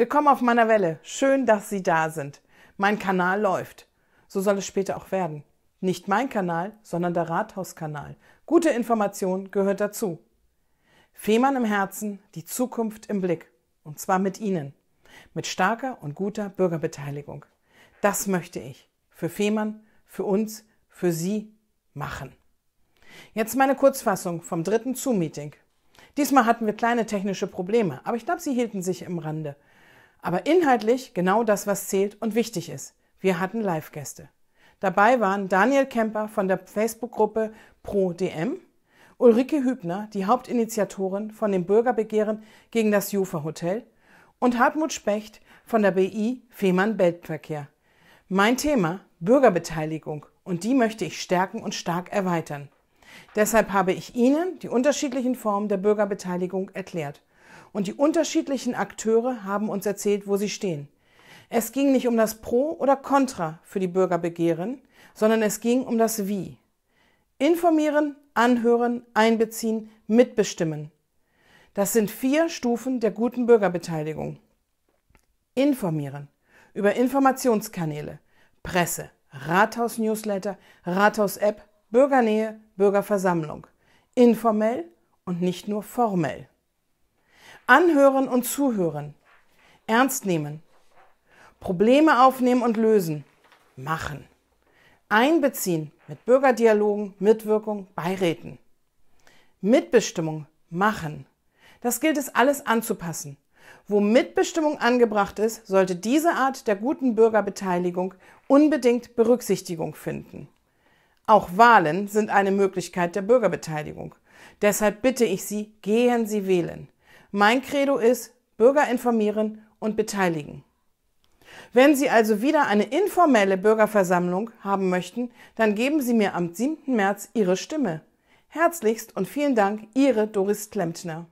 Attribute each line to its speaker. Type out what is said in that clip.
Speaker 1: Willkommen auf meiner Welle. Schön, dass Sie da sind. Mein Kanal läuft. So soll es später auch werden. Nicht mein Kanal, sondern der Rathauskanal. Gute Information gehört dazu. Fehmarn im Herzen, die Zukunft im Blick. Und zwar mit Ihnen. Mit starker und guter Bürgerbeteiligung. Das möchte ich. Für Fehmarn, für uns, für Sie machen. Jetzt meine Kurzfassung vom dritten Zoom-Meeting. Diesmal hatten wir kleine technische Probleme, aber ich glaube, sie hielten sich im Rande. Aber inhaltlich genau das, was zählt und wichtig ist. Wir hatten Live-Gäste. Dabei waren Daniel Kemper von der Facebook-Gruppe ProDM, Ulrike Hübner, die Hauptinitiatorin von dem Bürgerbegehren gegen das Jufa-Hotel und Hartmut Specht von der BI Fehmarn Beltverkehr. Mein Thema Bürgerbeteiligung und die möchte ich stärken und stark erweitern. Deshalb habe ich Ihnen die unterschiedlichen Formen der Bürgerbeteiligung erklärt und die unterschiedlichen Akteure haben uns erzählt, wo sie stehen. Es ging nicht um das Pro oder Contra für die Bürgerbegehren, sondern es ging um das Wie. Informieren, anhören, einbeziehen, mitbestimmen. Das sind vier Stufen der guten Bürgerbeteiligung. Informieren über Informationskanäle, Presse, Rathaus-Newsletter, Rathaus-App, Bürgernähe, Bürgerversammlung. Informell und nicht nur formell. Anhören und zuhören. Ernst nehmen. Probleme aufnehmen und lösen. Machen. Einbeziehen mit Bürgerdialogen, Mitwirkung, Beiräten. Mitbestimmung machen. Das gilt es alles anzupassen. Wo Mitbestimmung angebracht ist, sollte diese Art der guten Bürgerbeteiligung unbedingt Berücksichtigung finden. Auch Wahlen sind eine Möglichkeit der Bürgerbeteiligung. Deshalb bitte ich Sie, gehen Sie wählen. Mein Credo ist, Bürger informieren und beteiligen. Wenn Sie also wieder eine informelle Bürgerversammlung haben möchten, dann geben Sie mir am 7. März Ihre Stimme. Herzlichst und vielen Dank, Ihre Doris Klempner.